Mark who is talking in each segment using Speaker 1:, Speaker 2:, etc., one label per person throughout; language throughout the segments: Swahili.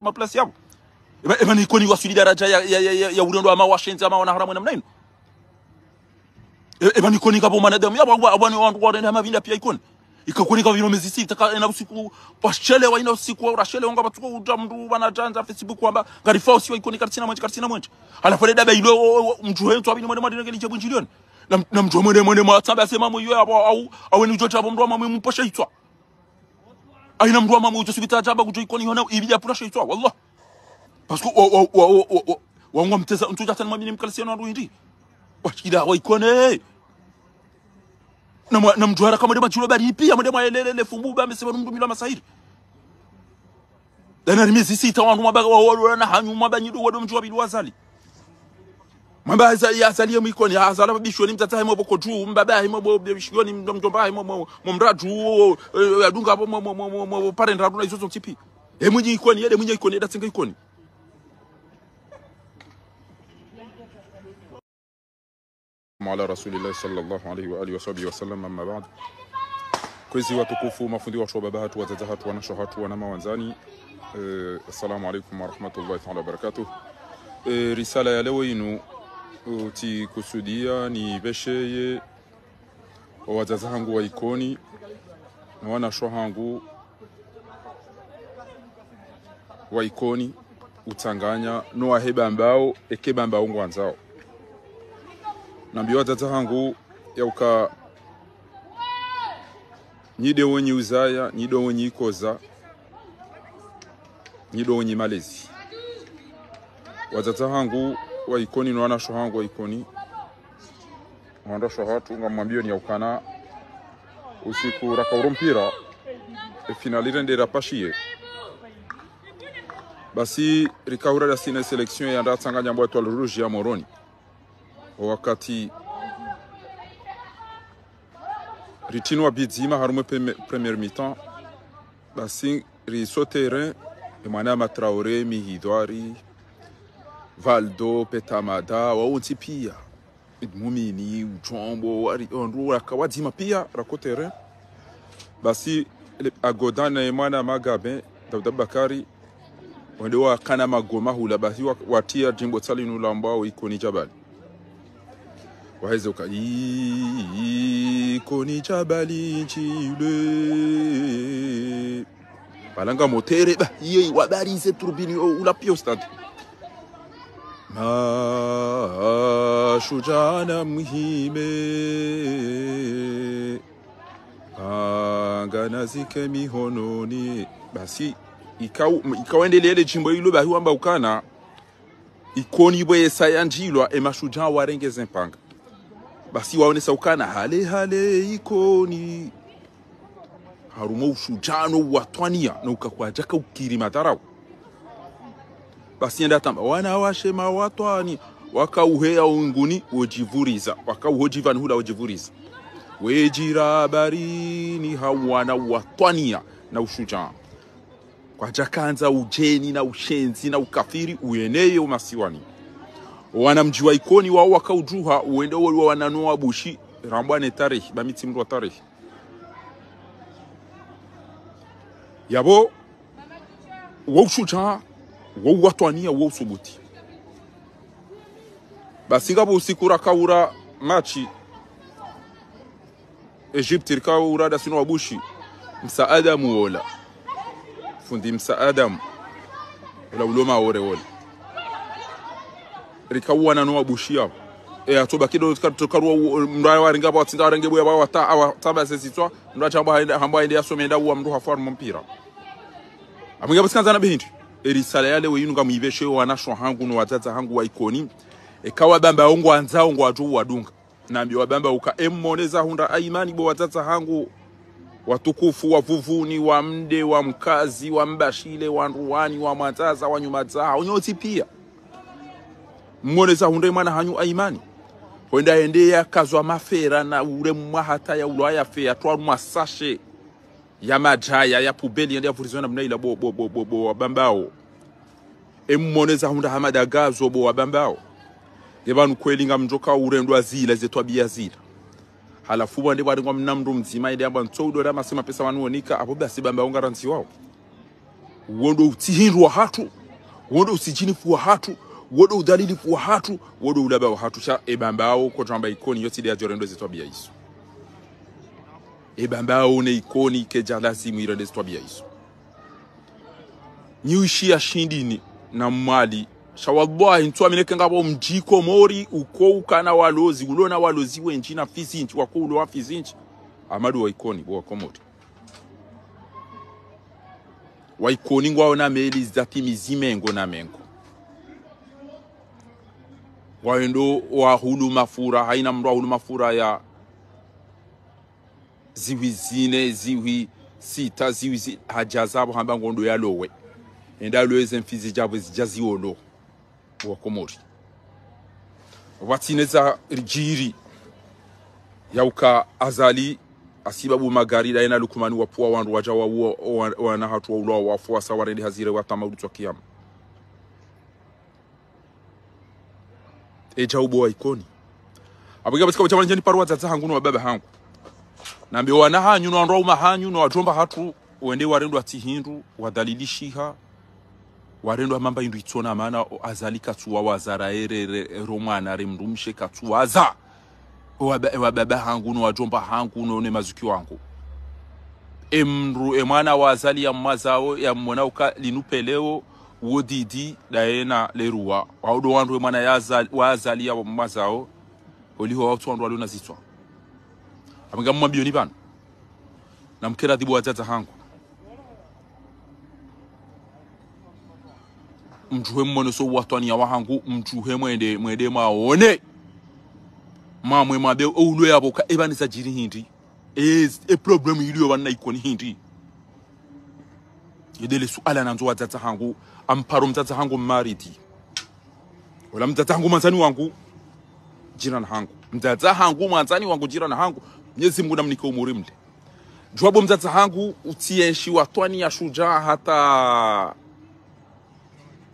Speaker 1: maplasi yavo evana ikoni wasuli daraja ya, ya, ya, ya, e, ya ama washenzi ama haramu namna ino evana ikoni kapo manadamu yavo avani wa warenda vinda pia ikoni kwa vino mezisi taka ena usiku wa ina usiku wa urashelewa ngwa batuko uta mndu tanza facebook kwamba ngarifa usiwa ikoni katina mwanje katina mwanje alafu leda daba ile mtu wetu abini mwende mwende ngeliche bunjilioni na mtu mwende mwende mwasaba asema mwe yabo au au ni jote abo mndu amwe mposha itwa ayina mndu amamwicho sikitaachaba kuti ikonihona pura shaitwa wallah wa wa wa wa wangwa mteza ntu jatani mabini wa aruindi wa ikone na mndu haraka mwede machulo baripi mwede mwaelelele fumbu ba mesema mndu mila masahiri dana rimezi sita wandu mabaga wa wadu na hanyu mabanyidu wadu mchuwa bidu wazali mwamba yasalie mwikoni asala mabishoni mtata imo boko tu mbaba imo bo bishoni mtomba imo momratu adunga bo mo parenda runa izozo chipi emunyi ikoni yede munyi ikoni yeda singa ikoni ala rasulillahi sallallahu alaihi wa alihi wasahbihi wasallam amma ba'd kwezi watukufu mafundi watu wababa hatu watata hatu wanasho hatu wanama wanzani e, assalamu alaikum warahmatullahi taala wabarakatuh e, risala ya leo inu utikusudia nibesheye wazaza hangu wa ikoni na hangu wa ikoni utanganya no waheba mbao ekeba mbao ngwanzao nambi wazaza hangu yauka nyide wenye uzaya nyide wenye ikoza nyide wenye malezi wazaza hangu waikoni nawana shohangu waikoni shohatu nga mwambio ni yaukana usiku raka rakauro mpira efinali rendera pashiye basi rikaura ya selection seleksyon ya ndata nga rouge ya tuwa ya moroni wakati ritino wa bidzima harume premier mitan basi riso terrain emwana matraore mihidwari valdo petamada waontsy pia idmomini ujombo andro rakawadzima pia rako terrain basi agodan na mwana magabe dauda bakari wende wakana magoma hula basi watia jimbo tsalinu lambao ikoni jabali wahezoka ikoni jabali nchile balanga motere ba yei wabarize turbini oh, ula pio stadi mashujana muhime panga nazike mihononi. Basi ikawendelele jimbo hilo bahiwamba ukana ikoni bwesa ya njilwa emashujaa warengeze mpanga basi waonesa ukana hale hale ikoni harumo ushujano watwania na ukakwaja ukiri matarau basi enda tamba wana washe washema watwani wakauheya unguni wojivuriza wakauhojiva nihula wojivuriza wejira barini hawana watwania na ushujaa kwajakanza ujeni na ushenzi na ukafiri uyeneye umasiwani wanamjua ikoni wao wakaujuha uende woliwa wananoa bushi rambwane tarihi bamitimrwa tarihi yabo woushuja wouwatwania subuti basi ngabo usiku kaura machi Egypte da dasino wabushi msa adam wola fundi msa adam wala uloma wore wola rikawuwana no wabushi ya e atoba kidogo tukaruwa mraya wa ringabo atinda warengebu ya ba wata awa taba sesitwa mraya chamba hamba ende yasome menda uwa mruha farmu mpira amwingabu sikanza na bihinti erisala yale weyinunga mwibesheyo wanasho hangu no watata hangu wa waikoni ekawa bamba ongo anzao ngo watu wadunga ambi wabamba uka emmoneza hunda aimani bo watata hangu watukufu wa vuvuni wa mde wa mkazi wa mbashile wa nduwani wa mataza wa nyuma zaha unyoti pia mmoneza hunde mwana hanyu aimani hwenda ende yakazwa mafera na ure ya hata ya fea tuwa mwasashe ya majaya ya pubeli ya yavurizwa mnaila ila bo bo bo bo, bo bambao emmoneza hunda hamada gazo bo wabambao ebanu kwelinga mjoka urendo azila zetwa bia zila halafu bwandi bwandi kwa mnamndu mzima ile abwa ntsodo ra masema pesa wanuonika apo basi bamba ranzi wao wodo utihindwa hatu wodo usijinifua hatu wodo udhalilifua hatu wodo ulaba hatu cha ebambao kwa tamba ikoni yoti dia jorendo zetwa bia iso ebambao ne ikoni ke jalazimu irende zetwa bia iso nyuishi ashindini na mali shawallahi ntsu amineke ngabo mjiko mori uko ukana walozi ulona walozi wenji na fizinji wakulu wa fizinji amadu waikoni bo wakomori waikoni ngwao na meli zati mizimengo na mengo waendo wahulu mafura haina mndu wahulu mafura ya ziwi zine ziwi sita ziwi zi, haja hamba ngondo ya lowe mfizi jabwe zijazi ono ziwona komori watineza jiri yauka azali asiba bu magari da yana lukumani wa puwa wandu waja wa uo wana hatu wa ulo wa fuwa sawari ndi hazire wa tama tuwa kiyama eja ubo wa ikoni abiga basika njani paru wa zaza hangunu wa bebe hangu nambi wana hanyu no andwa uma hanyu no ajomba hatu wende warendu atihindu shiha warendo amamba induitsona maana azali katsuwawazara erere romwana re mndu mshe katsuwaza wababa e hangu no wajomba hangu no ne mazuki wangu emru emwana azali ya mmazao ya mwana mmonauka linupeleo wodidi daena leruwa waudo wandu emwana wa azali ya mmazao e oliho watu wandu walio nazitwa amngamwa bioni bana namkera wa wajaza hangu mjuhe mmone so watu ya wahangu mjuhe mwende mwende maone mamwe ulu ya boka eba nisa jiri hindi is e, a e problem iliyo wanna ikoni hindi yedele su ala nanzo wa tata hangu amparo mtata hangu mariti wala mtata hangu manzani wangu jiran hangu mtata hangu manzani wangu jiran hangu nyezi Mungu mnike umuri mle jwabo mtata hangu utieshi watwani ya shujaa hata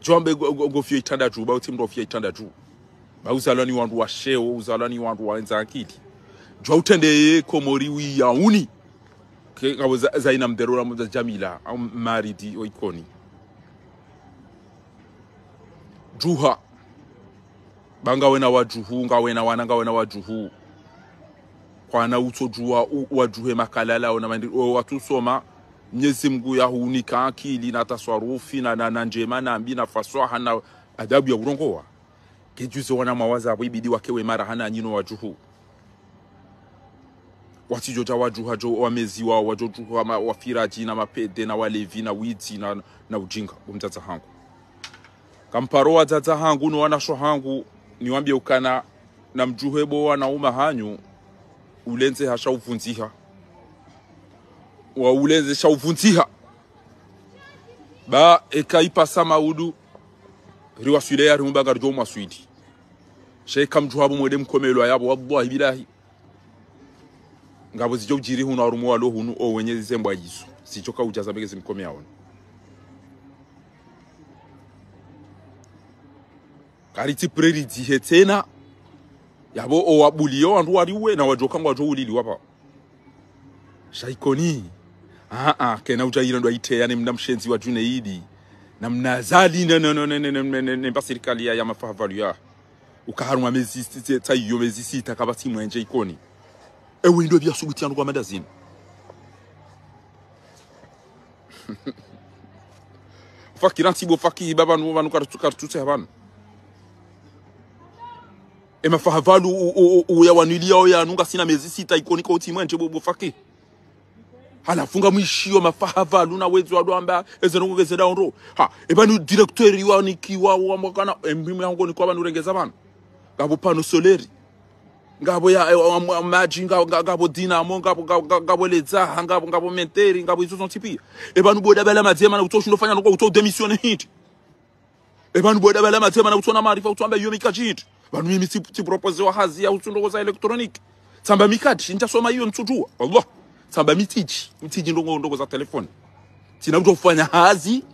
Speaker 1: jombe gofia itandatu bautimndo ofia itandatu uzalani wandu wa sheo uzalani wandu waenza akili jwa utendeye komori ke kabo zaina mderora muza jamila au maridi ikoni juha banga wena wajuhu nga wena wana nga wena kwa kwana uto juwa wajuhe makalala ona watu soma Mwenyezi Mungu yahunika akili na taswarufi na, na, na njema na ambi na fasaha na adabu ya urongowa kijuzi wana mawaza abo ibidi wakewe mara hana nyino wajuhu watijoja wajuha jo wamezi wao wajojuha wa wafiraji na mapede na walevi na wizi na, na ujinga umdzaza hangu kamparo wa wadzadza hangu no wanasho hangu ni wambia ukana na mjuhebo wa na umahanyu ulenze hasha ufunziha wa ulenze sha shawuvunziha ba ekaipasa maudu riwasuileya rimubanga ryo masuidi shekamjuhabo mwede mkomelwa yabo wallahi bilahi ngabo zijo jiri huna rumu walo hunu o wenye zisembwa jisu sicho kaujaza bege zimkomea ona kariti preri dihe tena yabo o wabuliyo wandu waliwe na wajoka ngwajo ulili wapa shaikoni Aha, ah, kena ndo utayirandwa iteane mna mshenzi wa Junaidi na na na na na na nemba serikali ya ya mafahavalu ya Ukaharu wa mezi sita iyo mezi sita kaba simwenje ikoni ewe ndo vya ya nukwa madazini Faki baba fakira ntsibo fakiba banu banu karitutsya banu emafahavalu uyawanilia nunga sina mezi sita ikoni kwa uti koutimwenje bobo Faki halafunga mwishiwa mafahava luna wezi geze da onro ha eba ni direktori wa wa wanikiwa wamwakana embimu kwa nikuwa banurengeza banu gabo pano soleri ngabo ya eh, maji ngabo dinamo ngabo ledzaha ngabo menteri ngabo izozo ntipia ebanu boda bala madzema nakutoshindofanya nukwa kuto demisione hindi eba hinti ebanu boda bala madzema na marifa kutoamba iyo mika chinti vanhu mimi wa hazi ya nungu za elektroniki samba tsamba mikadi nchasoma iyo ntsudzuwa allah tsamba mitiji mitiji ndongo ndongo za telefoni mtu ufanya hazi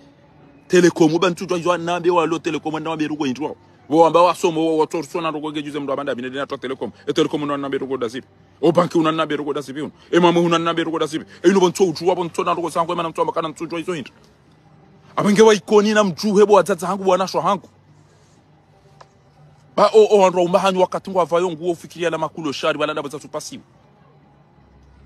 Speaker 1: telekomu bantu twajwa nabe lo telekomu nabe rugo indwa wo amba wasomo wo torsona rugo gejuze mdo abanda bine dina to telekomu e telekomu non nabe rugo dasipi o banki una nabe rugo dasipi un e mamu una nabe rugo dasipi e ino bonto utwa bonto na rugo sango mana mtu makana mtu hizo hindo abenge wa ikoni na mtu hebo watata hangu wana shwa hangu ba o o ndo umbahanyu wakatungu ngwa vayo nguo fikiria la makulo shari wala bazatu pasiwa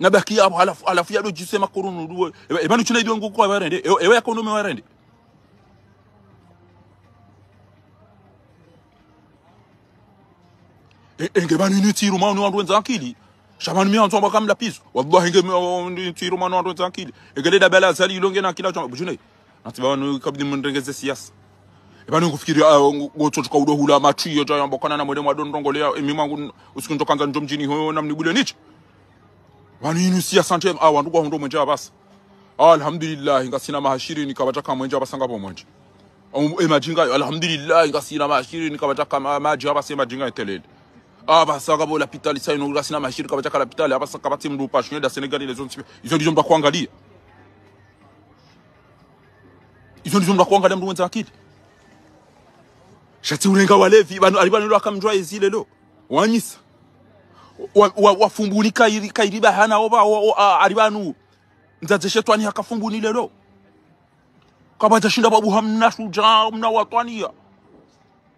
Speaker 1: nabaki hapo alafu alafu yado jisema kurunu duwe ebanu chuna idwe nguko abarende ewe yako ndume warende enge banu tiru mauni wandu wenza akili shamanu shamani mia ntomba kamla piso wallahi enge tiru mauni wandu wenza akili egeleda bela zali ilonge na kila chomba bujune natibanu kabidi mndengeze siasa ebanu ah, udo hula udohula machiyo cha mbokana na mwede mwadondongolea emi mwangu usikuntokanza njomjini hoyo namnibule nichi vanoinusiya santo em awa ah, ndugwa mwenje wabasa ah, alhamdulillahi ngasina mahashiri nikavachaka mwenje wabasa mwenje ah, um, emajingayo eh, alhamdulillahi ngasina mahashiri nikavachaka maji abasa emajinga eh, etelele abasa lapitali saino ngasina mahashiri kavachaka lapitali abasa kabatsi mndu pashuneda senegali lezo izo ndizo mndu akuangalia izo ndizo mndu akuangalia mndu wenza akili shati ulenga walevi alibanilo akamjwa ezilelo wanyisa wafunguni wa, wa kairiba hana oba ari banu nzaze shetwani hakafumbuni lelo kabaza shinda babu hamna shuja mna watwania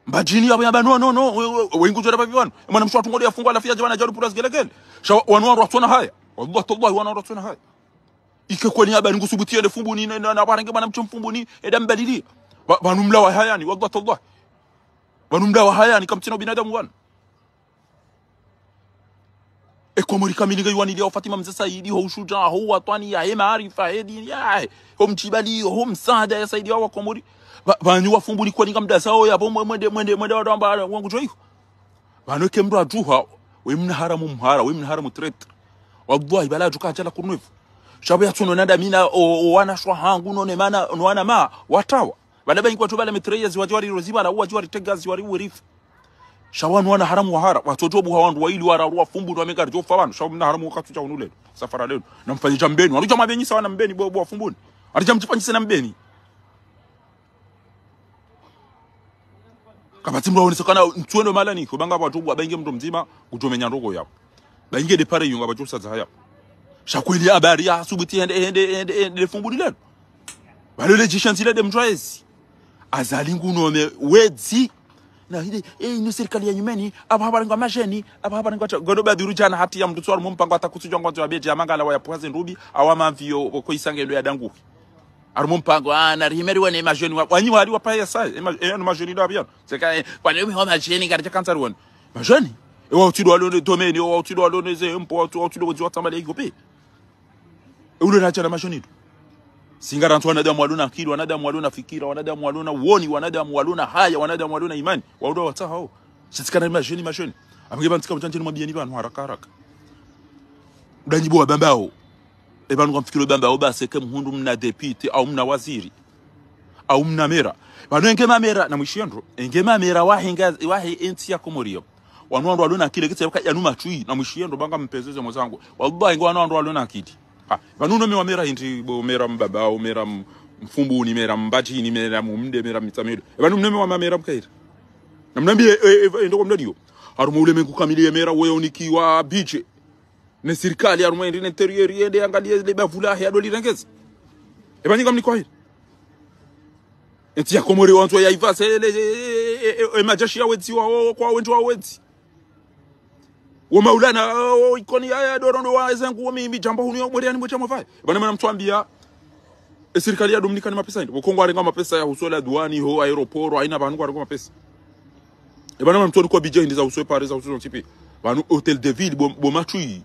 Speaker 1: mbajini yabo yaba no no no wengu jora babi wanu mwana mshwatu ngode yafungwa lafia jabana jaru puras gelegele shaw wanu rotona haya wallahi tallahi wanu rotona haya ike kwani yaba ngusubutia ne fumbuni na na barange mwana mchum edam balili banumla wa hayani wallahi tallahi banumla wa hayani kamtina binadamu wana ekomorikamilinga yuwanili yao fatima mzee saidi ho shuja ho watwani ya he maarifa he dini ya he ho mchibali ho msaada ya saidi wao wakomori banyu wafumbuli kwa ninga mdasa ho yapo mwende mwende mwende wa ambao wangu joifu banoke mra juha we mna haramu mhara we mna haramu tret wallahi ibala juka jala kunufu shabu ya tuno nada mina o, wana shwa hangu none mana nwana ma watawa bala banyi kwa tu bala mitreyezi roziba na uwa jwari tegazi wari urifu shawanu wana haramu wa wahara watojobu hawandu waili wararua fumbu ndo amengari jofa wanu shawanu mna haramu wakati cha unule safara lenu mfanyi jambeni wanujua mabenyi sawa na mbeni bobo fumbuni arija mjifanyise na mbeni kabati mro onekana ntwendo malani niko banga batobu abainge mdo mzima kujomenya ndogo yapo bainge de pare yunga wa za yapo shakweli abari ya subuti hende hende hende hende fumbu lenu balole jishantile de mjwaezi azalingu no wedzi na hili ni serikali ya nyumeni aba habaringwa majeni aba ngwa godoba duru jana hati ya mndu tswaro mumpango atakusujwa ngwa twa beje la wa yapwaze ndubi awama mvio ko ndo ya dangu ari mumpango ana ah, rimeri wane majeni wanyi wali wa paya sai eh, ni majeni da bien c'est kwa wane ho homa jeni ngara jakantar won majeni ewa e, utido alone domeni ewa utido alone ze mpo watu utido watu watamale igope ulo na jana majeni singara wanadamu waluna akili, wanadamu waluna fikira, wanadamu waluna uoni, wanadamu waluna haya, wanadamu waluna imani. Waudo watahao. Sitikana imagine imagine Amgeba ntika mtanjeni mwabieni bana haraka haraka. Udanyibo bambao. Ebanu kwa mfikiro bambao basi kem hundu mna deputy au mna waziri au mna mera. Banu engema mera na mwishendo. Engema mera wahinga wahi enti ya komorio. Wanwandu waluna akili kitu yaka yanuma chui na mwishendo banga mpezeze mwenzangu. Wallahi ngwana wandu waluna akili ha vanunome wamera indi bomera mubaba umera mfumbuni mera mbatini mera mumde mera mitsamedo vanunome wamamera mukaira namunambire endokwamudadiyo harume ulemengu kamili yemera woyonikiwa biche ne sirikali nesirikali harume ndi nenterier yende angalie lebavu lahe adolirengeza evanyika mnikwaira enti ya ya ya ivase majashi yakomore wanzwa kwa wendu wa kwawendiwawedzi wa maulana oh, oh ikoni haya dorondo wa mimi jambo wa mwaliani mwacha mwafaye bana mwana mtuambia e eh, sirikali ya Dominica ni mapesa ndio wakongo arenga mapesa ya la duani ho aeroporo aina banu arenga mapesa e eh, bana mwana mtuani kwa bijai ndiza uswe Paris au uswe tipi banu hotel de ville bo, bo matui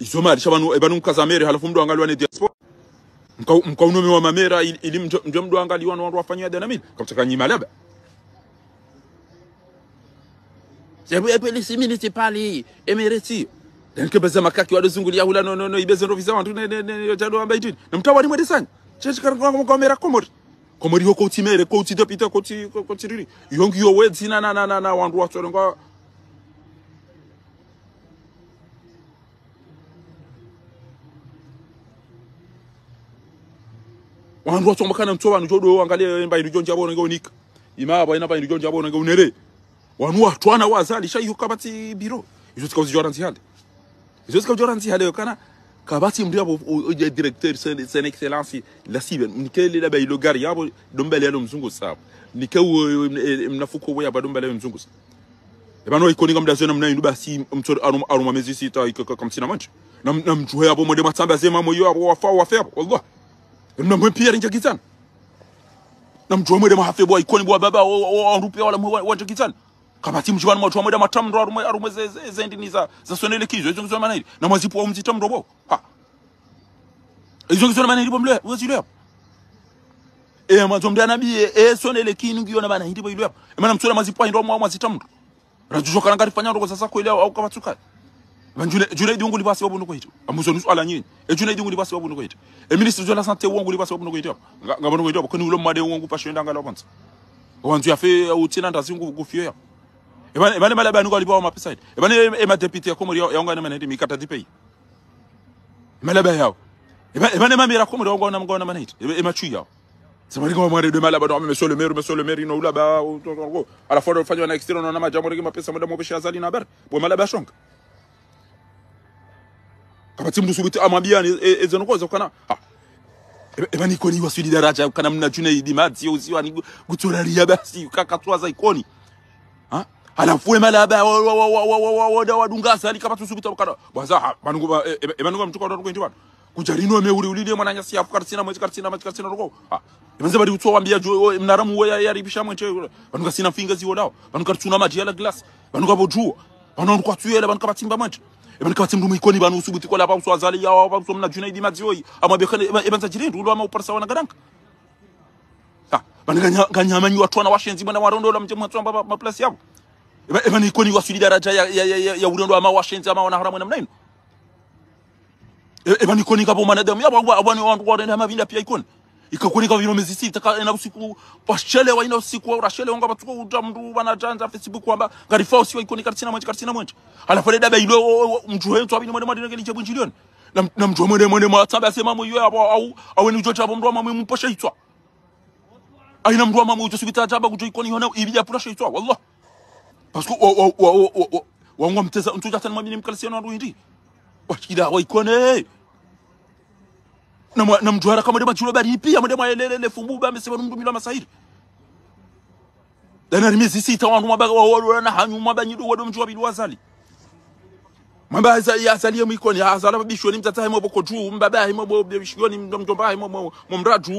Speaker 1: isoma alisha banu e eh, banu mkazamere halafu mdo angaliwa ni diaspora mkaunomewa mamera ili mjo mdo angaliwa na wafanyia dynamite kamtakanyima laba Hebu hebu lisimini tipali emereti. Nkebeza makaki hula no no no ndo visa wantu ne ne ne karanga kwa kamera komori. Komori koti mere koti koti koti riri. Yongi yo na na na na wandu mtowa angalia mbaye nujonja bona unika Imaba ina mbaye nujonja bona unere wanu watwana waza lishayiho bati biro ivyo tukavuzijora ntihale ivyo tukavuzijora hale yokana kabati mri yabo directeur sen excellence la siben nikele la bayilo gari yabo dombele yalo mzungu sabu wo mnafuko wo weya dombele yalo mzungu sabu ebano ikoni ikoninga mdazena mna ndu basi mtsori aruma aruma mezi sita ikaka sina manje nam nam juhe yabo mode matsamba zema moyo yabo wafa wafa yabo wallah namwe pia rinja kitana namjuhe mode mahafe bo ikoni bo baba o, rupe wala o, o, o, kapati mchivana mwatu wamoda matamro arumwe arumwe zendini za za sonelekizo izo ngizona mana iri na mwazipo wa mzita mrobo ha izo ngizona mana iri bomle wazilo hapo e mazomda nabi e sonelekini ngiona mana iri bomle hapo e mana mtsora mwazipo ndo mwa mwazita mro rajujo karanga rifanya ndo sasa kweli au kapatsuka banjule jule diungu libasi wabu nuko hito amuzo nusu ala nyinyi e jule diungu libasi wabu nuko hito e ministre jola sante wangu libasi wabu nuko hito ngabano hito kwani ulo made wongu pashenda ngala kwanza wanzu ya fe utina ndazingu kufio yapo ebane ebane bale banuko alibawa mapeside ebane ema deputy ya komori yaonga nema naiti mikata dipei malaba yao ebane mami ra komori yaonga nama ngona naiti ema chui yao sema ringo mwari de malaba ndo monsieur le maire monsieur le maire ulaba ngo ala fodo ufanywa na external na majambo ringi mapesa muda mopesha azali na habari bwe malaba shonga kabati mdu subiti amwambia ah, e, e, ezo nkozo kana ah eba nikoni wasudi daraja kana mnachuna idimati usiwa ni gutoraria basi kakatwaza ikoni alafu emalaba wadungasa alikapatusukutabukana bwaza banungu ebanungu e, mchuka wadatu kwenje bana kujarino emeuri ulile mwananya si afu karsina mwechi karsina mwechi karsina roko ha imanze bari utso wambia jo mnaramu we yaribisha mweche banungu sina finga ziwo dawo banungu katsuna maji ala glass banungu abojua banungu kwatsuyela banungu kabatsimba mweche ebani kabatsi mndu mwikoni banu usubuti kola pa uswa zali yawa pa uswa mnajuna wa madziyoyi amabekane ebanza jirindu ulo ama uparsa wana garanka ha banungu ganyamanyi watwana washenzi bana warondola mje mwatsamba maplasi yabo Ema ikweni wasili daraja ya, ya, ya, ya urendo ama washenzi ama wanaharamu namna hiyo. Ema nikoni kapo mwanadamu yabo abwani wantu kwa ndani vinda pia ikoni. Ikakweni kwa vino mezisi taka na usiku wa ina usiku au rashele wanga batuko uta mndu bana tanza Facebook kwamba ngarifa usiwa ikoni katina mwenje katina mwenje. Alafu dada ile mtu wetu abini mwende mwende ngeli chebu njilioni. Na, mtu mwende mwende mwatamba asema mwe yabo au au ni jocha bomndo ama mwe mposha itwa. Aina mndu ama mwe ujo sikita taba kujo ibija pura shaitwa wallahi parce que wangwamteza mtu jatani mwamini mkalisiano arwindi wachida waikone na mjwara kama dema chulo bari pia mdema elelele fumbu ba mesema ndumila masairi dana rimizi sita wantu mabaga wa wala na hanyu mabanyi do wadu mjwa bilwa zali mamba za ya zali mwikoni azala babishoni mtata himo boko juu mbaba himo bo bishoni mjomba himo mumraju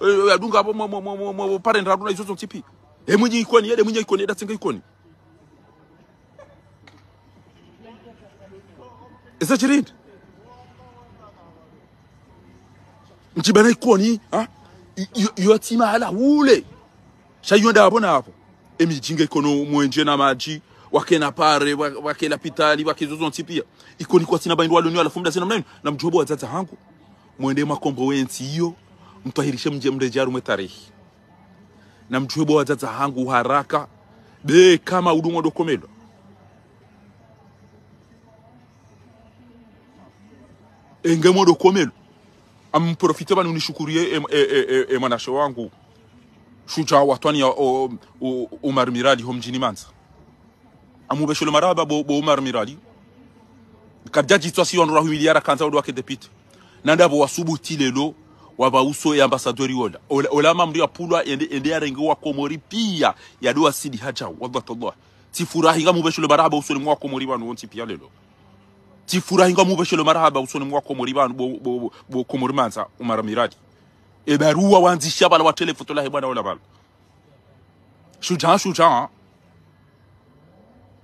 Speaker 1: eh, adunga bo parent raduna izo tipi emwenye ikoni yede mwenye ikoni datsinga ikoni ezachirinda nchibana ikoni yotimala wule shayonda abona apo emijinga ikono mwenje na maji wakena pare wake wakela pitali zozo ntipia ikoni kwa tina baindwa lonyo alafumda sina mnani na mjobo wa tata hangu mwende makombo wenzi hiyo mtwahirishe mje mrejaru metarehi na mjobo wa tata hangu haraka be kama udumo dokomelo enge modo komelo amprofite bani e, e, e, e manasho wangu shuja watwani ya Umar Mirali ho mjini Manza amubeshole maraba bo, bo Umar Mirali kabja jitwa si wanura humiliara kanza wadwa kedepite nanda bo wasubuti tilelo waba uso ya ambasadori wola ola, ola mamri ya pulwa ende ende ya rengi wa komori pia ya dua sidi haja wallahi tifurahi sifurahi kama ubeshole maraba uso ni mwa komori wanu onti pia lelo tifura tifurahinga mubeshelo marahaba usone mwako muri bantu bo, bo, bo kumurimanza umara miradi e barua wanzisha bala wa telefoto fotola hebwana wala bala shuja shuja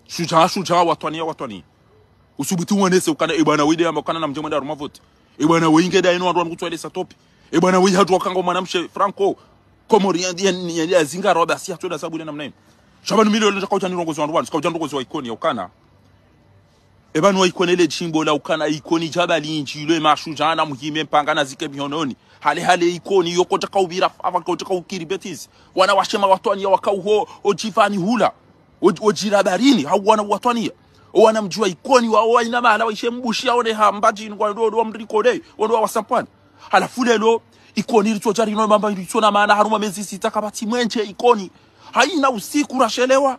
Speaker 1: shuja shuja watwani watwani wane se ukana ebwana wide ama kana na mjomba ruma vote e ebwana winge da ino wandu wangu topi ebwana wide hatu wakango mwanamshe franco komori ya zinga roba si hatu da sabu na mnaim shabanu milioni takauta ni rongozi wa wandu takauta rongozi wa ikoni ukana ebanwa ikonele chimbo la ukana ikoni jabali injilo jana muhime mpangana zike miononi hale hale ikoni yoko taka ubira fava kotaka ukiri betis wana washema watwani wakauho ojifani hula ojira barini hawana watwani wana mjua ikoni wa waina mahala waishe mbushi aone hambaji ngwa ndo ndo mrikode ndo wasapani hala fule lo ikoni ritso jari no mamba ritso na maana haruma mezi sitaka batimwenche ikoni haina usiku rashelewa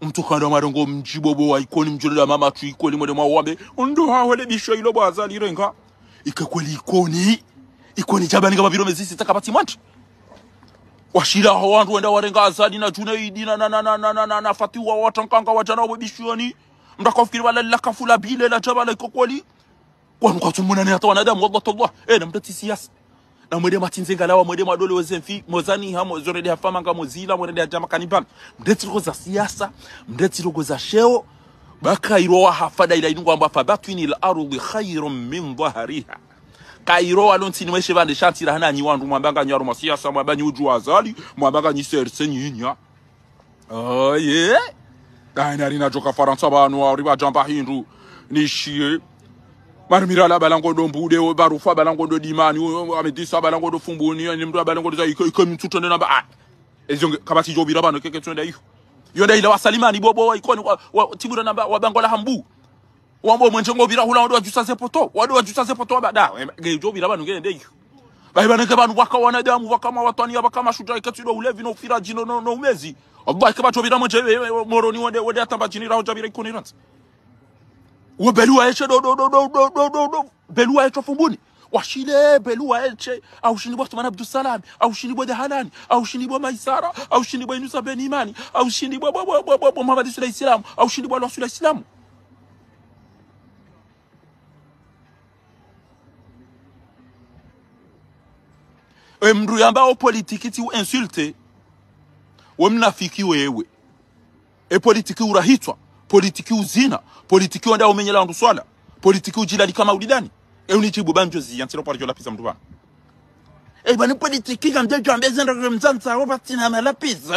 Speaker 1: marongo mjibobo wa ikoni mjolola mama tu ikoni mwede ndo hawele bisho ilo renga ika kweli ikoni ikoni jaba mabiro mezisi taka pati mwanti washiraho hawandu wenda warenga azali na junaidi na na na na na na na na fati wa watankanga wajana wabishoni mtakafikiri wala lakafula bile la jaba la ikokweli kwa nukatumuna ni hata wanadamu wallahi tawallah eh namtati siasa na mwede matsinzenga lawa mwede madole wezemfi mozani ha mozore de hafama nga mozila mwede de ajama mdeti logo za siyasa mdeti logo za sheo baka bakairowa hafada ila inungu amba fabatwini la arudhi khairum min dhahariha kairowa lontsini mweshe vande la hana nyi wandu mwambanga nyaru masiasa mwambanga nyi uju azali mwambanga nyi serse nyinya oye oh, yeah. joka faransa vanu ari jamba hindu nishie marumira la balango do mbude o barufa balango do dimani o amedisa balango do fumbuni ni mtu balango do iko iko mtu na ba ah. ezonge kabati jobira bano keke tunenda hiyo yonda ila wasalimani bobo wa ikoni wa tibura namba wa hambu wa hambu wambo mwenjengo bira hula ndo ajusa sepoto wado ajusa sepoto ba da ge jobira bano ngende hiyo bayi banenge banu waka wanadamu waka ma mawatani waka mashuja ikatudo ulevi no ufiraji no no umezi Allah kabati jobira mwenje moroni wode wode atamba jinira hojabira ikoni ranzi we non non do do do do do do do no belua washile au Salam au shinibwa Dehalani au shinibwa Maisara au ben Imani au Islam au Islam politiki uzina politiki wanda umenyela wandu swala politiki ujilali kama ulidani eunichibu banjo ziyansira parijo lapisa mndu vanu ebani politiki kamdejo ambezenda mzansa wo na malapisa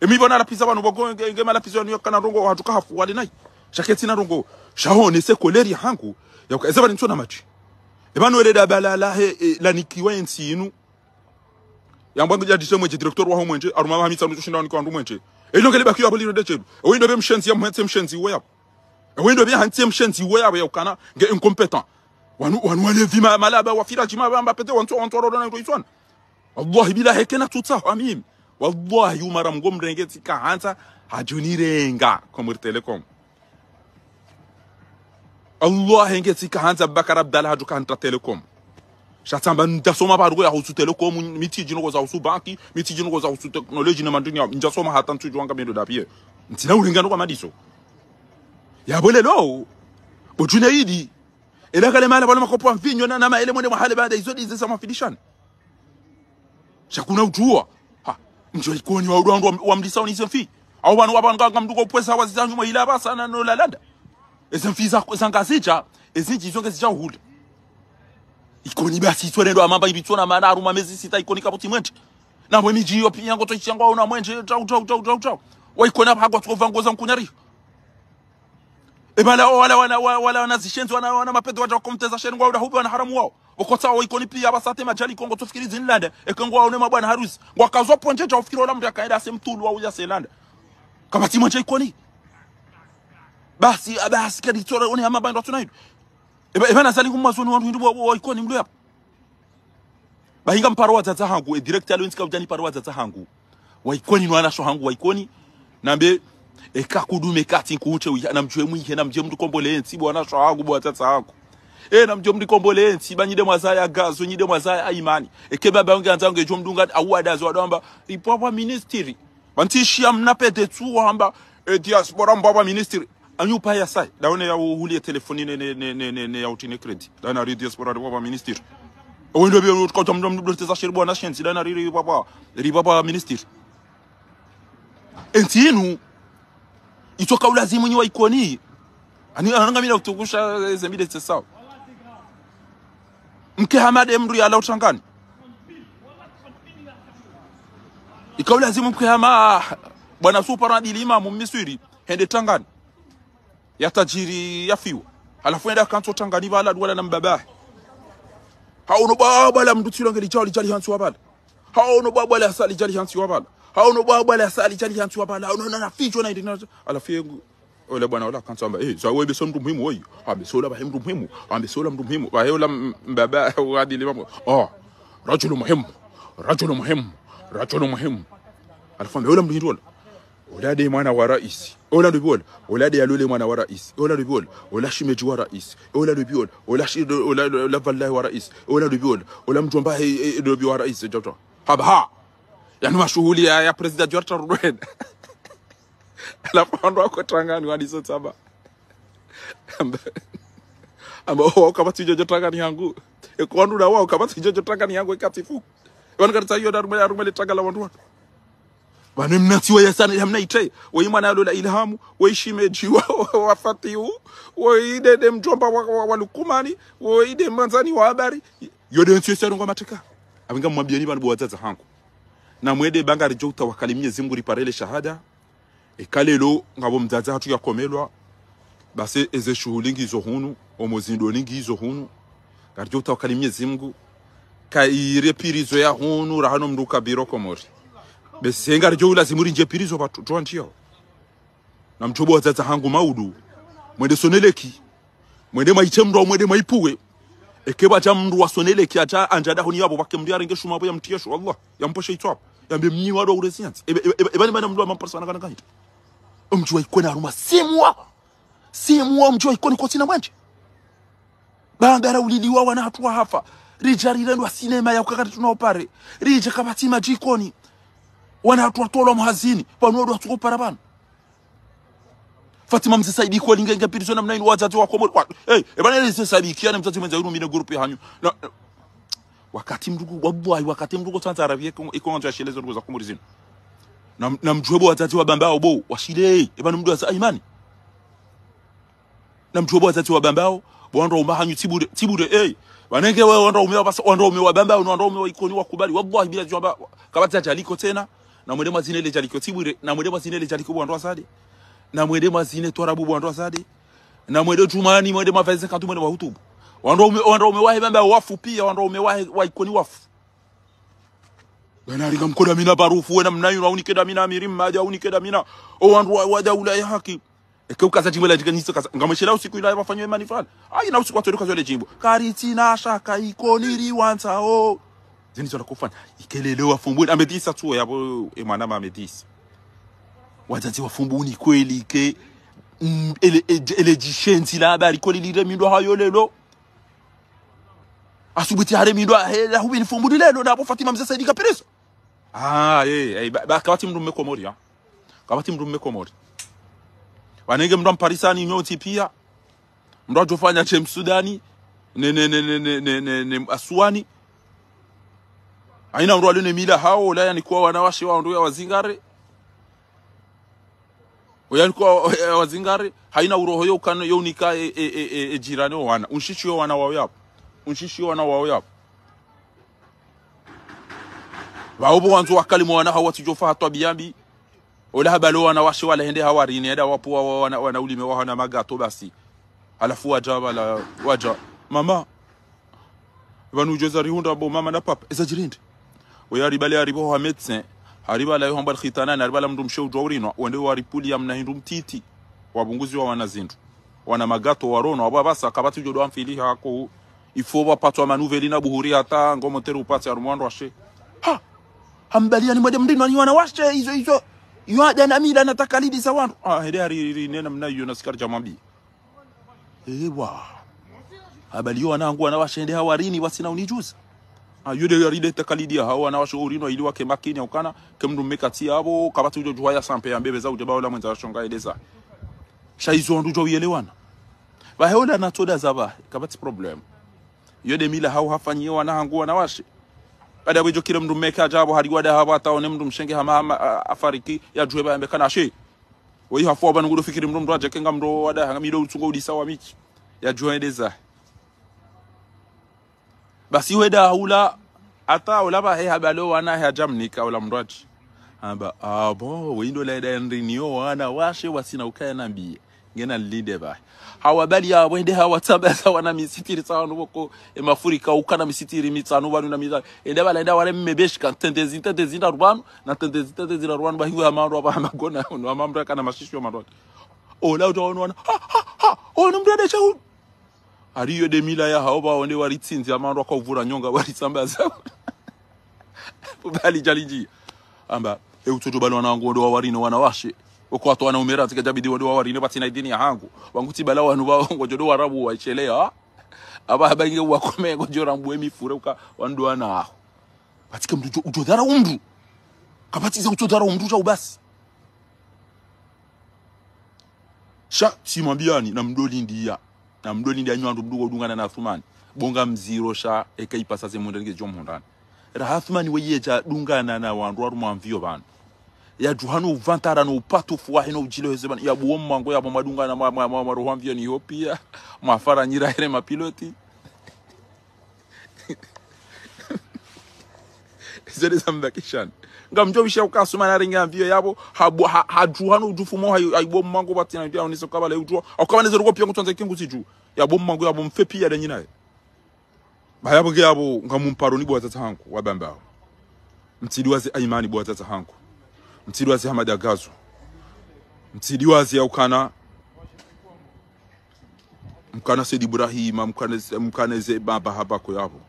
Speaker 1: emi bona lapisa banu bogo nge malapisa niyo kana rongo watu kahafu wali nai shaketi na rongo shahone se koleri hangu ezaba bani tuna machi ebanu eleda balala he lanikiwa ensi inu yambwa ngja dise mwenje director wa homwenje aruma ba bahamisa nushindana ni kwa ndu mwenje eno kele bakiyo abuli rode chedu ewe ndo be mshenzi ya mwenze mshenzi we yapo ewe ndo be hanti mshenzi we yapo yakana nge incompetent wanu wanu wale vima malaba wa wafiraji mabamba pete wantu wantu rodona ndo itwana wallahi bila hekena tutsa amimi والله يوم رام قوم رنجت كهانسا هجوني رينغا كمر تلكم الله ينجت كهانسا بكر عبد الله هجوك هانتر تلكم شاتم بن دسوما بارو يا هوسو تلكم ميتي جنو غزا هوسو بانكي ميتي جنو غزا هوسو تكنولوجي نمانجني ام دسوما هاتان تجوا انكم يدو دابيه نتلا ورينغا نو ماديسو يا بولي لو بجوني دي إلا كلمة لا بالما كوبان فين يونا نما إلى مني محل بعد يزود يزيد سما فيديشان شكونا وجوه njoikonyi waudi wandu wamlisaonisa mfi abo bantu abankanga mntu kophwesa kwazizanjuma yila basana nolalanda ezimfi zankasija ezinji zonke zijahula ikoni basitswere ndo amamba ibitsona mana aruma mezisita ikoni kaputi mwenje nabo emijiyo pinyango tochangwa una mwenje tau tau tau tau tau waikona phakwa tsova ngoza nkunyariyo ebala wala wala wala wanazishenzi wana wana mapedo waja kumteza sheni ngwa udahubi wana haramu wao wa ikoni pia oikonipia vasate majali kongo tofikiri zinland ekengo aone mabwana harusi ngwakazwa ponje ja ufikiri ola mndu akaenda ase mtulu auya selanda kama si mwanje ikoni basi ah, basi kadi tsora one ama bando tunaidu eba eba nazali kumazoni wandu ndu wa ikoni mlu yapa bahinga mparo wa dzadza hangu e direct alwensi ujani paro wa dzadza hangu wa ikoni nwana sho hangu wa ikoni nambe ekakudume kati nkuuche namjue mwike namjue mndu kombolensi bwana nasho hangu bwa dzadza hangu ena eh, mjo mdikombolee eh, nsi banyide mwazaya agazo nyide mwazaya aimani ekeba eh, bange anzange jo mdunga awadazo wadamba ipwapwa ministiri bantishia tu tsuhamba e diaspora ministry anyu pa ya sai da one ya ya telefoni ne ne ne ne, ne, ne ya utine credit dana ri diaspora mbwapwa ministiri wendo bi utko tom tom duteza shirbo na shensi dana ri ri papa ri papa enti entinu itoka ulazimu nyi waikoni ani ananga mina kutukusha zembide tsawa mke Hamad mkihamade mndu yala utangani mke Hama bwana super na suparanadilima mummiswiri hende tangani ya tajiri ya fiwa alafu enda kanso tangani vala wala na mbabahe baba la mndu tsilonge ngeli jali jali hansi wabala haono baba la sali jali hansi wabala haono baba la sali jali hansi wabala haono na nafichwa na indinaa alafu yengu Ule bwana ule akaanza kwamba eh, wewe beso mtu muhimu wewe. Abesola ah, bahi mtu muhimu. Abesola ah, mtu muhimu. Bahi ule mbaba wadi limamu. Ah, rajulu muhimu. Rajulu muhimu. Rajulu muhimu. Alikwambia yule mtu yule. ولادي مانا ورئيسي اولادو بيقول ولادي قالوا لي مانا ورئيسي اولادو بيقول ولا شيمجي ورئيسي اولادو بيقول ولا شي لا والله ورئيسي اولادو بيقول ولا مجنبه دو بي ورئيسي جوتو هبها يعني ما شو لي يا بريزيدنت جورج وين alafu wando wako Trangani hadi saba ambao oh, wao kama tijojo Trangani yangu ekwandu na wao kama tijojo Trangani yangu ikatifu wanakata hiyo darume darume litagala wandu watu bani mnatiwa ya sana yamna ite waimana alola ilhamu waishimeji wafatiu waide de mjomba walukumani waide manzani wa habari yode ntiyesero ngoma teka abinga mwambieni bani bwataza hangu na mwede bangari jota wakalimie zimbu riparele shahada ekalelo lelo ngabo mdzadzi athu yakomelwa base eze shughuli ngizo hunu omozindo ningizo hunu ngaryo utawakali myezi mngu kaire pirizo ya hunu rahano mnduka biro komori besenga ryo lazimuri nje pirizo batu twanjio na mtobo wadzadza hangu maudu mwende soneleki mwende maiche mwende maipuwe ekeba cha mndu wasoneleki acha anjada huni yabo bake mndu yarenge shuma bo yamtiyesho Allah yamposhe itwapo yambe mnyi wado urezianzi ebani bana mndu amampasana kana kahita mjua na aruma simwa simwa mjua ikwoni kosina manje bangara uliliwa wana hatuwa hafa rija rirendwa sinema ya ukakati tunaopare rija kabatima jikoni wana hatuwa tola muhazini wanuodu panuodu hatuko parabana Fatima mzee Saidi kwa linga inga pitisho namna inu wazazi wako mwori. Hey, ebana ili mzee Saidi kia na mzazi mwenza yunu mine gurupi hanyu. Na, wakati mdugu wabuwa, wakati mdugu tanza arabia ikonga njwa shelezo ndugu za kumuri zinu na, na mjwebo watatu wa bambao bo washile ebanu mdu asa imani na mjwebo watatu wa bambao bo ndo umahanyu tibure tibure eh wanenge wewe ndo umewa basa ndo umewa bambao na ndo umewa ikoni wakubali wallahi bila jwaba kabata jaliko tena na mwede mazine ile jaliko tibure na mwede mazine ile jaliko ndo asade na mwede mazine twarabu ndo asade na mwede jumani mwede mavazi kantu mwede wahutubu ndo ndo umewa bambao wafu pia ndo umewa waikoni wafu gana aliga mkoda mina barufu wena mnayuna unikeda mina amiri mmaja unikeda mina o owandu waja ya haki ekeukaza jimbo la kanisa kaza ngamweshera usiku ila wafanywe imani fulani ai na usiku atoroka zole jimbo kariti na shaka iko niri ikoniri o zini zona kufanya ikelelewa wafumbuni amedisa tu yabo emwana amedisa wazazi wafumbuni kweli ke mm, ele, ele jishenzi la habari kweli lile mindo hayo lelo asubiti hare mindo ahela hubini fumbuni lelo na hapo Fatima mzee Saidi kapirisa ah eh eh bakabati mndu mmekomori ya eh? kabati mndu mmekomori wanenge mndu mparisani nyoti pia mndu ajofanya che msudani ne ne ne ne ne, ne, ne, ne aina mndu alene mila hao la yani kwa wanawashi wao ndio wazingare yani kwa wazingare haina uroho yo kan yo nika e, e, e, e, jirani wana unshishi wana wao yapo unshishi wana wao yapo vaovo wanzo wakali wakalimwa wanaha watijofaha tabiambi olaha balo hende walahende hawarini eda wapo wanaulime waho na magato basi alafu waja wala waja mama vanujeza rihunda bo mama na papa ezajirinde oyaribale ariboho ha medecin haribala yohamba lkhitanani haribala mndu msheudwa urinwa wende waripulia mna hindu mtiti wabunguzi wa wanazindu wana magato warono wabwa basa kabatijodwa mfili hako ifo wapatwa manuveli na buhuri hata ngomo tere upate arumwandwashe ha ambalia ni moja mdini waniwana washe hizo hizo yuada na mila nataka lidi za watu ah hili hili nena mna mnayo nasikari cha mabii ewa habali yo anangu anawashende hawarini wasina unijuza ayude ah, aride takalidia hao urino ili wake makini ukana kemdu mmekati abo kabati ujo juhaya sampe ya mbebe za ujabao la mwenza wa shonga edeza sha eleza shaizo ndujo uelewana baheola natoda zaba kabati problem yode mila hao hafanyiwa na hangu baada wejo kile mndu meka jabo hariwa da haba taone mndu mshenge hama hama afariki ya jwe ba na she wei hafu abana ngudo fikiri mndu mndu ajekenga mndu wada hanga mido utungo udisa wa michi ya jwe deza basi weda hula ata ulaba he lo wana he jamnika ula mndu aba abo ah, windo la enda ndio wana washe wasina ukaya nambie lide deba hawa bali ya wende hawa tabesa wana misitiri tsano boko e mafurika ukana misitiri mitsano banu e na e ende la enda wale mmebesh kan tendezi rubano na rwanu na tendezi tendezi na rwanu bahiwa maro ba magona no amamra kana mashisho maro ola utaona wana ha ha ha ona mdada chau ariyo demila ya hao ba wende waritsinzi amaro kwa uvura nyonga warisambaza bali jaliji amba eutoto bali wanangu ndo wawarino wanawashe uko watu wana umira tika jabidi wadu ni batina idini ya hangu wanguti bala wanu wa rabu wa warabu ya aba haba abange wakome rambu emi fure uka wandu ahu anaho batike mtu ujodhara umdu ujo dhara umdu cha ubasi sha si simwambiani na mdoli ndi ya na mdoli ndi ya nyuandu mduko udungana na nathumani bonga mziro sha eka ipasase semunda ngejo mundani ra Thumani weyeja dunga na wandu waru mwamvio bana ya juhanu vantara no pato fuahi no jilo hezeban ya buom mango ya mamadunga na ma ma ma rohan via niopia mafara nyira here mapiloti zere zambakishan ngamjo bisha ukasuma na ringa vio yabo habu ha, juhanu jufu mo hayo ayo mango batina ndio uniso kabala ujua okawa nezero kwa pia kutanza kingu siju ya bom mango ya bom fe pia de nyina bayabo yabo ngamumparo ni bwa tata hanku wabambao mtidiwaze aimani bwa tata hanku mtsidiwazi hamad agazo mtsidiwazi yaukana mkana sedi ibrahima mkaneze, mkaneze baba habako yabo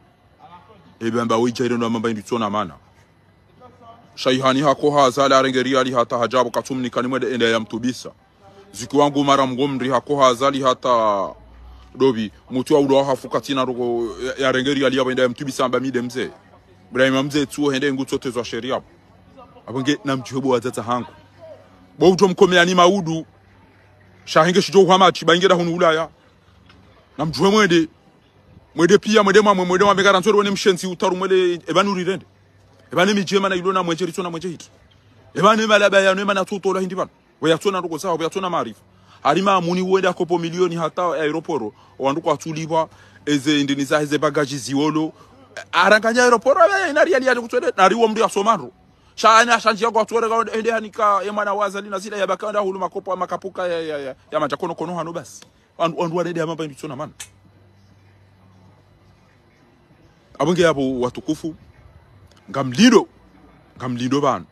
Speaker 1: ebamba wijaire ndo mamba nditsona mana shaihani hako hazala arengeri ali hata hajabu katumni kanimwede enda ya mtubisa ziki wangu mara mgomri hako hazali hata dobi mutu wa aulo hafuka tina ruko ya rengeri ali yabo enda ya mtubisa amba mide mzee mbrahima mzee tuo hende ngutsote zwa sheria abonge namjuhobo wazaza hangu bo uto utomkomea ni maudu shahenge shijo hwamachi baingeda hunu ulaya namjuhe mwende mwede pia mwede mwamwe mwede mwamwe garanzoro wone mshenzi utaru mwele ebanuri rende ebane mijema na ilona mwenje ritona mwenje hitu ebane malaba ya nema na tutola hindi bana weyatona ruko sawa weyatona marifu harima amuni uenda kopo milioni hata aeroporo wanduko atulibwa eze indiniza eze bagaji ziolo aranganya aeroporo ya inari yali yali kutwele nari mdu ya somaro shana shanje ngo atwore ngo ende hanika ya yemwana wazali na zile ya yabakanda hulu makopo wa makapuka ya ya, ya, ya machakono kono hano basi Wanduwa andu ya mamba amamba chona mana abonge yabo watukufu ngamlindo ngamlindo bana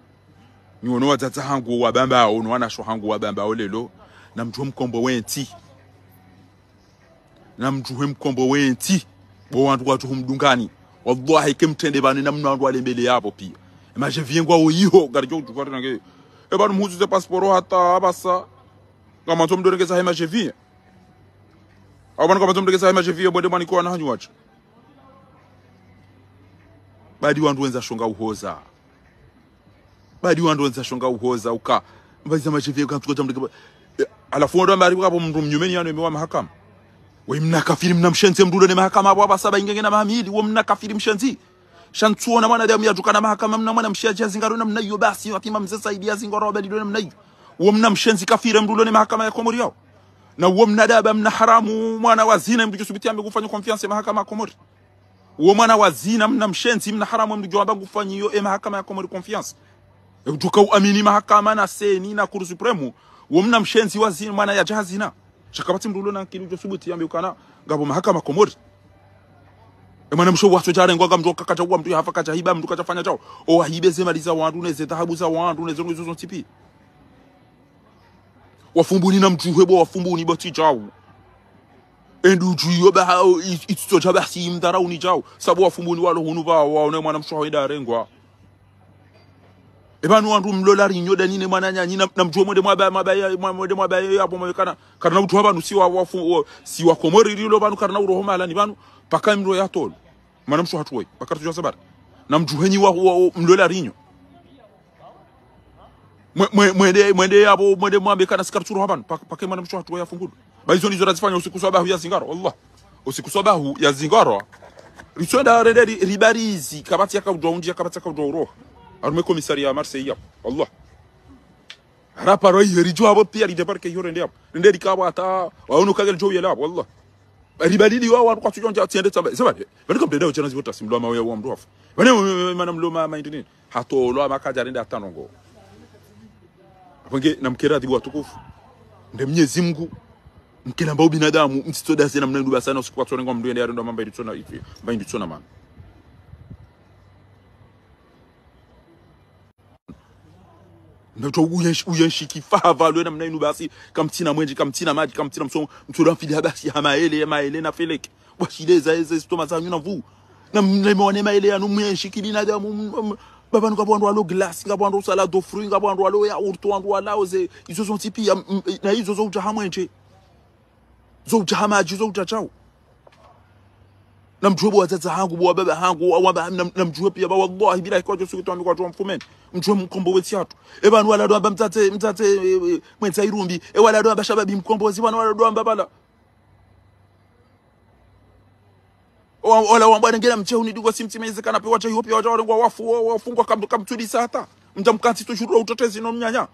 Speaker 1: nyono zaza hangu wa bamba, ono wana shu hangu wabamba awo lelo na mntu wemkombo wenti na mntu wemkombo wenti bo wanduwa watu humdungani wallahi kimtende bani na mnuwa wantu alembele yapo pia maze vingwa uyiho garyo tukwa tunange e bantu muzuze pasiporo hata abasa kama tom dorengeza hema jevie abo bantu kama tom dorengeza hema jevie bode mani kwa nahanyu wacha badi wandu wenza shonga uhoza badi wandu wenza shonga uhoza uka mbaza majevie kwa tukwa tamdike alafu ndo mbari kwa mndu mnyumeni yanu imewa mahakama we mna kafiri mnamshenze mdulo ne mahakama abo abasa baingenge na mahamili mna kafiri mshenzi shantuona mwana damu mwanadamu yatukana mahakama mna mwana mshia zingaro namna hiyo basi watima mzee saidia zingaro badido namna hiyo uo mna mshenzi kafira mdulo ni mahakama ya Komori yao na uo mna daba mna haramu mwana wa zina mdikisubitia mgufanya confiance mahakama ya Komori uo mwana wa zina mna mshenzi mna haramu mdijomba kufanya hiyo e mahakama ya Komori confiance e tukau uamini mahakama na seni na kuru supremu uo mna mshenzi wa mwana ya jahazina shakabati mdulone kilujo subutia mbukana Gabo mahakama Komori emana msho watu charengo kama kamtu kakacha kwa mtu hafa kacha hiba mtu kachafanya chao o hibe zema liza wantu neze dhahabu za wantu neze ngezo zontipi wafumbuni na mtu hebo wafumbuni bati chao endu juyo ba hao itso cha si imdara uni chao sabu wafumbuni walo hunu ba waone mwana msho haida rengwa ebanu wandu mlola rinyo danine mwana nyanyi na mjuo mwende mwabaya mabaya mwende mwabaya yapo mwekana karna utu habanu si wa wafu si wa komori rilo banu karna urohoma alani banu paka mro yatolo manam so hatuwoy bakar tujo sabar nam juheni wa mlola rinyo mwende mwende abo mwende mwambe kana sikar haban pake manam so hatuwoy afungulu baizo ndizo razifanya usiku sabahu ya zingaro wallah usiku sabahu ya zingaro risonda rende ribarizi kabati yakabudwa unji yakabati yakabudwa uroha arume komisari ya marseille yapo wallah raparo yeri jo abo pia ridebarke yorende yapo rende rikabo ata wauno kagel jo yela wallah balibadili wao walikuwa chuchonja tiende tamba sema bali kwa mtendao chana zivota simlo mawe wa mdofu bali mana mlo mama indini hatolo amakaja renda atanongo apange namkera dhibu atukufu ndio Mwenyezi Mungu mkela mbao binadamu msitoda sana mnandu basana usikwatona ngwa mndu ende arendo mambo ilitona hivi mambo ilitona mama uyenshikifaa value namna inu basi kamtina mwenje kamtina maji kamtina msomo mtoda fidia basi amaele amaele na feleke washileza eze stoma zanyu na vu na mlemone maele anu mwenshiki binadamu baba nuka bwandwa lo glace nga bwandwa sala do fruit nga bwandwa lo ya urto wandwa lao ze izo zo tipi na izo zo ujaha mwenje zo ujaha maji zo ujachao namjua bwa zaza hangu bwa baba hangu wa baba namjua pia baba wallahi bila ikojo siku tuambi kwa tu mfumeni mtwe mkombozi yatu e bantu waladwamba mtate mtate e, e, mwenza irumbi e wala waladwamba shababi mkombozi bana waladwamba bala wala wamba ngera mche unidigwa simtimeze kana pe wacha yopi wacha wangwa wafu wafungwa kam kamtudi sata mtamkati tushuru utetezi no mnyanya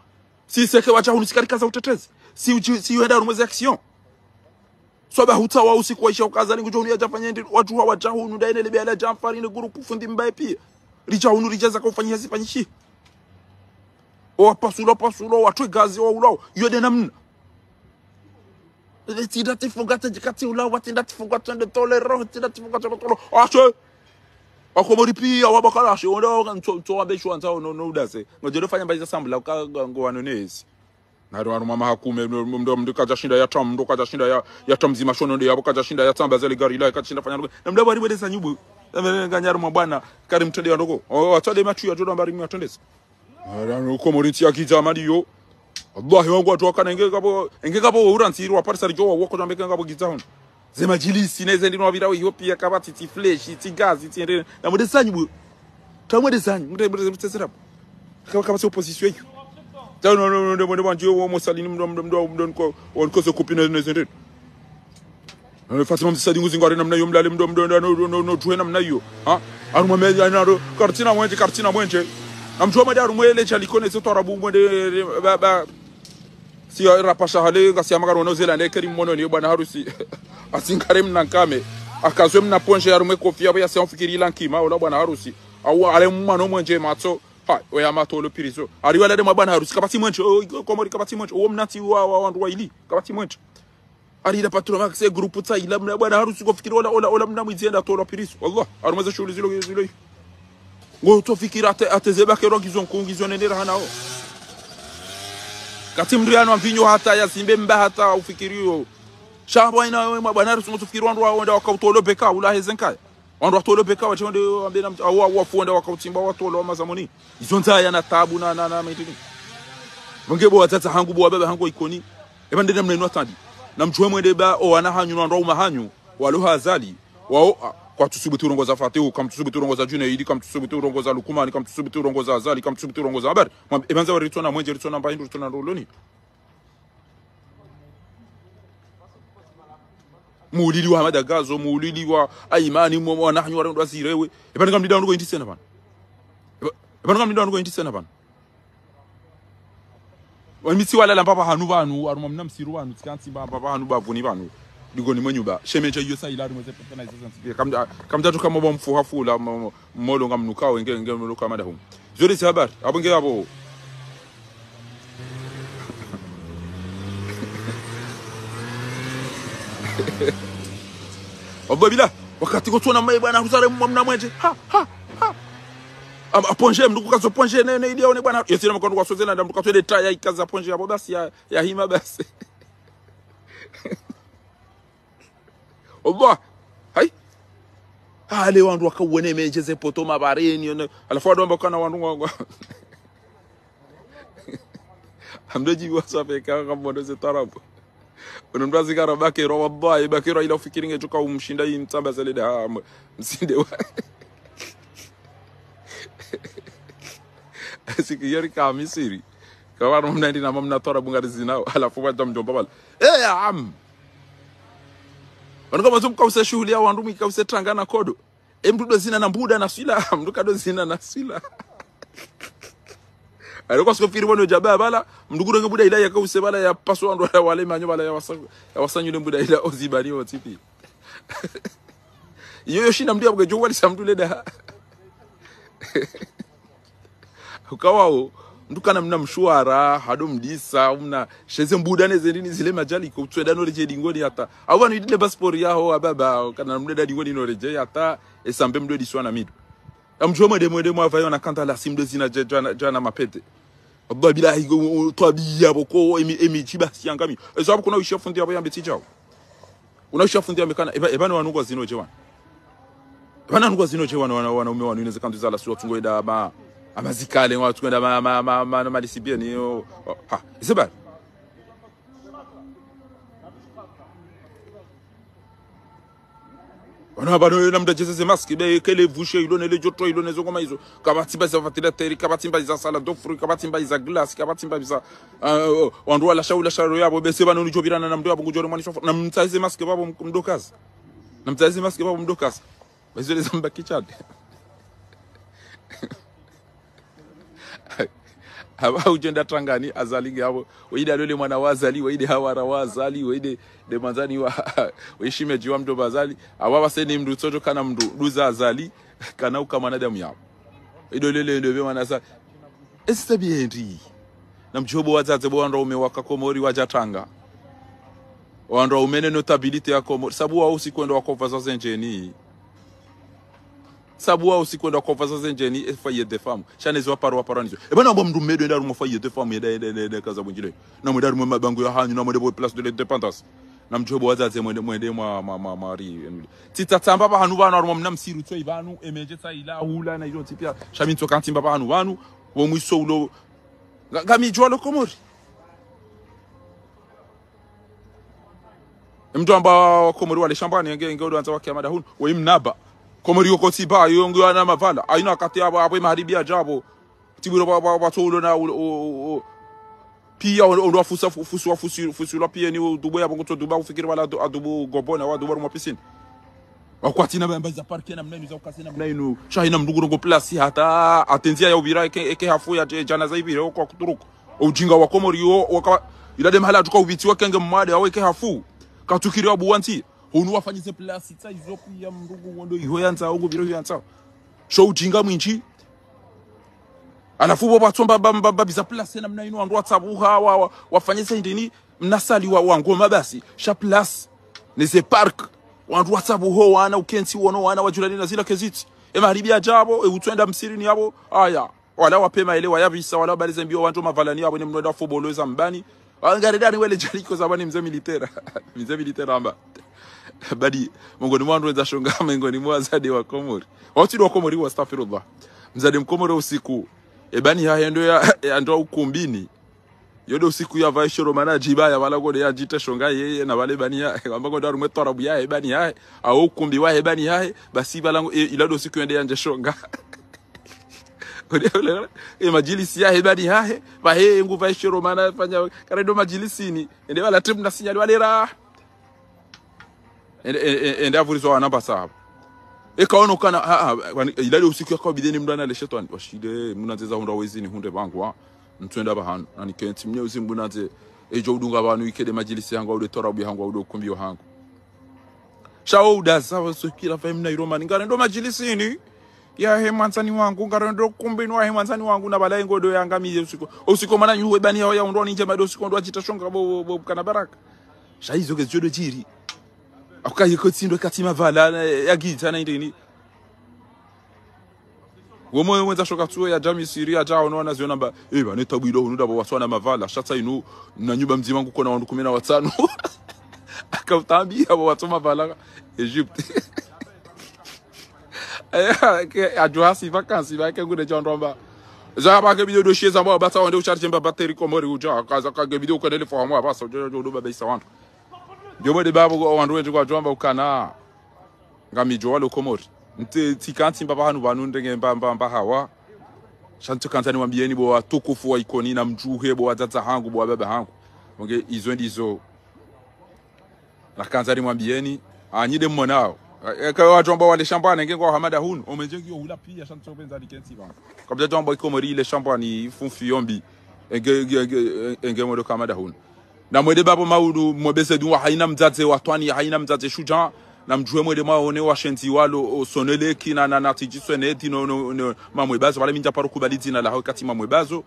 Speaker 1: si seke wacha unisikarika za utetezi si uchi, si uenda rumwezi action soba huta wa usiku waisha ukaza ni kujohuni ya jafanya ndi watu hawa jahu nudaine libe ala jamfari ni guru kufundi mbae pia richa unu richa kufanyi ufanyi hazifanyishi owapasula oh, pasula owathwegazi oh, owawulawo oh, yode namna tinda tifungatse jikatiulawa tinda tifungatse ndetolero tinda tifungatse ndetolo ashe wakhomori pia wabakalashe ondawabeshwanza noudase ngojodofanya mbaitasambula kukangowano nehesi naro aro mama hakume mdo mdo kaja shinda ya tam mdo kaja shinda ya ya tam zima shono ndio hapo kaja shinda ya tam zile gari la kaja shinda fanya ndogo na mdo bari wedesa nyubu nganyaro mwa bwana kari mtende ndogo watode matu ya jodo mbari mwatondesa nuko muri nti yakijama liyo wangu watu wakana engekapo engekapo ura nti wa parsa jo wako jambeka ngapo gitahon ze majilisi neze ndino wabira wa Ethiopia kabati ti flesh ti gas ti ndene na mudesanyu bu tamwe desanyu mute mute mutesera kama kama opposition hiyo tano no no no banjo wo mosalini mdo mdo mdo mdo nko wonko so kupina neze ndene Fatima msadi nguzingo arena mnayo mlale mdo mdo no no no tuena mnayo ha arumwe mezi anaro kartina mwenje kartina mwenje amjoma daru mwele cha likone zoto arabu mwende ba ba si rapasha hale ngasi amaga rono zela ne kerim mono ni bwana harusi asinkarem nankame akazwe mna ponje ya rumwe kofia bya sion fikiri lankima ola bwana harusi au ale mmano mwenje matso ha oya matolo pirizo ariwa lade mwa bwana harusi kapati mwenje oh, komori kapati mwenje o mnati wa wa wandu wa ili kapati mwenje arira patro maxe grupu tsa ila mna bwana harusi kofikiri ola ola mna mwizienda tolo pirizo wallah arumeza shuli zilo zilo ngo utofikira atezebakero ngizonendera hanawo kati mndu mvinyo hata yasimbe mba hata ufikiriyo shabo ina wewe bwana rusungu tufikiri wandu waenda wakautolobeka ulahezenkaya wandu watolobeka watonde ambena au au wakautimba watolo mazamoni izo nzaya tabu na na na mitini mungebo watata hangu bo baba hangu ikoni eba ndende mnainwa tandi na mchwe mwende ba o wana hanyu na ndo umahanyu waluha azali wao kwa tusubuti urongoza Fatihu, kama tusubuti urongoza Junaidi, kama tusubuti urongoza Lukumani, kama tusubuti urongoza Azali, kama tusubuti urongoza Habari ebanza eh, baritona mwenje ritona mbaindu ritona roloni muulili wa Hamad Agazo, muulili wa Aimani mwa nahnu wa ndo asirewe ebanga eh, mlida ndo inti sana bana ebanga eh, mlida ndo inti sana bana wamitsi wala lamba bahanu banu arumamna msiru banu tsikansi bamba bahanu bavuni banu digoni mwenyuba shemecho iyo sayila ari pepena izo sensitive kamda kamda tuka mbo mfuha fula molo nga mnuka wenge nge mnuka mada hum zuri si habari hapo nge hapo bila wakati kotona mwe bwana rusare mna mwenje ha ha ha aponje mndu kukazo ponje ne ne idia one bwana yesira mkondo kwa sozena ndu kutwede taya ikaza ponje hapo basi ya, ya hima basi Allah hai ale wandu wakauone mejeze poto mabareni alafu wadu ambao kana wandu wangu wa wasafe kaka mbondo ze tarabu unamdwa zikara bakira wallahi ro ila ufikiri ngechoka umshinda yi mtamba zalida ha msinde wa yori kama misiri Kwa kama mnaenda na tarabu bungari zinao alafu watu mjomba bala eh am vanonga vazomukausa shuhuli yavo vandu usa tranga na kodo zina na mbuda na swila zina na swila arikwasokopfiri vano jaba vala mndukuronge mbuda ila yakause vala bala ya vala ya vala yawasanyule mbuda ila ozibani na iyoyo shina mndu yabuga jowalisa mndu leda huu mndu kana mna mshwara hado mdisa umna sheze mbudane zendini zile majali ko tsweda no leje dingoni hata awu anu idile passport yaho ababa kana dadi ngoni no leje hata esambe mdo diswa na midu amjua mwede mwede mwa vayo na kanta la simdo zina je jana jana mapete abba bilahi go to biya boko emi emi chibasi yangami eso abukona ushafundi abo yambe tijao unaushafundi yambe kana ebana wanungo zino je wana ebana wanungo zino je wana wanaume wana inaweza kantu za la sura tungoida ba amazikale ma, ma, ma, ni oh, oh, ha, watwenda malisibien isebali vanabano namudachesese maski bekele vushe joto lejoto ilone zongoma izo za za fatila teri sala kavatimba iza vatilateri kavatimba iza saladofru kavatimba iza glasi kavatimba iza wandu walashaula sharo yavo bese vanonichovirana namndu yavo ngujore mwanisho namtsaise maski vavo mdokazi namtsaise maski vavo mdokazi zamba kichade haujenda tangani azali abo oide lole mwana wazali oide hawara wazali oide de manzani wa oishime jiwa mdo bazali awawa seni mdu tsoto kana mdu duza azali kana uka mwanadamu yabo idolele ndo bema nasa estabiendi na mjobo wazadze bwandwa ume waka wakakomori wajatanga wandwa umene ya komori sabu wa wao sikwenda wakofa sasa njeni Sab waw eh non, bon, non, ah, non, euh, si kwen do konfason senjen ni e fayye defam. Chane zwa parwa paranizyo. Ewa nan mwom mdou mwen fayye defam. Ede, ede, ede, ede kazabonji de. Nan mwen dar mwen mwen bangou ya kany. Nan mwen devyo plas de le depantans. Nan mwen djou bo wazat se mwen de mwen de mwa mari. Ti tatan baba hanou va nan mwen nam siru tway vanou. Emeje tay la ou la nan jonti piya. Chamin twokantin baba hanou vanou. Wom wiso wlo. Ga mi jwa lo komor. Mdou an ba komor wale shamba. Nyen gen gen gen gen. Woy m naba. komori yoko sipa yongo yana mavala ayino akate maribia jabo tibiro ba pia ondoa fusa fusu fusu fusu la pia ni dubo ya bongo dubo ufikiri wala adubo gobona wa dubo mwapisin parke na mnainu za ukasi na mnainu shahi na mduguru ngo plasi hata atenzia ya ubira eke, eke hafu ya jana za ibira kwa kuturuku ujinga wa yo wakawa ilade mahala atuka ubitiwa kenge mwade awe eke hafu katukiri abu wanti unovafanyise pulasitsa izopiya mulungu wondo ihoyanzawo nguviro ihoyanzawo shoujinga mwinji alafu bo batsomba babisa plase namna ino wandu watsabuha wa, wafanyise indini mnasali wa, wa ngoma basi sha place neze park wandu watsabuho wana ukensi wono wana wajulani na zila kezitsi emaharibi ajabo eutwenda msirini yabo aya wala wapema elewa yavisa wala balize mbio wandu mavalani yabo nemnoenda foboloza mbani angaredani wele jaliko zabani mzee militera mzee militera amba badi bali mwa mwao wenzashongaa miongoni mwa wazadi wa Komori watiri wa Komori wa astaghfirullah mzadi mkomori usiku ebani haya ndo ya, ya ndo ukumbini yodo usiku ya vaishoro mana jibaya wala gode ya jita shonga yeye na wale bani ya ambako daru mweto rabu ya ebani ya au ukumbi wa ebani e, ya basi balango e, ilado usiku ende ya shonga e majilisi ya ebani ya ba he nguva ishoro mana fanya kare do majilisini ende wala na sinyali wale raha endavurizwa wana basaba ekaona ukana ilali usiku yakwa bideni mndu analeshetwa washile mnanze za hunda wezini hunde bangwa ntwenda bahanu nani kenti mnye uzi mnanze ejo eh, udunga abantu ikede majilisi yangu ude torabu yangu ude ukumbi yangu shawo udasawa sukira fa mna iroma ngara ndo majilisini ya hemanzani wangu ngara ndo kumbi no hemanzani wangu na balai ngodo yanga mi usiku usiku mana nyuwe bani ya ndo ninje mado usiku ndo ajitashonga bo kana baraka shaizo gezodo jiri akukayikotsindwa kati mavhala yagidza naindoini womwe wenza shoka tsuo ya jami siri ya jao naona ziona mba eh bana tabwiro unuda bo waswana mavala shata inu na nyumba mzima wangu kona wandu 15 akamtambia bo watu mavala Egypt ajoasi vakansi vake ngune chandomba zabake bido doshieza mwa batsa wande ucharjemba bateri komori uja kaza kage bido kone le fomo abasa jodo baba isa wantu njoɓoɗe baɓogo o wandu wete ko ukana ngam wa lokomori ntikanti mba pahanu vanu ndenge mba hawa shantikantani wambieni bo watukufu wa ikoni na mjuhe bo watata hangu bo wababa hangu onge izo ndizo nakanzani mwambieni anyide mmonao e, kawa jomba wale champagne ngengo hamada hunu omejengio hula pia shantopenza dikensi bana kabla jomba ikomori ile champagne funfiyombi enge enge enge modo kamada hunu Na mwede babo mwa ou mwede zedou, hay nan mzadze watwani, hay nan mzadze chujan, nan mjwe mwede mwa one wachendziwa lo sonele ki nan atijisone di nan mwede bazo, wale minja parokubali di nan lakwa kati mwede bazo,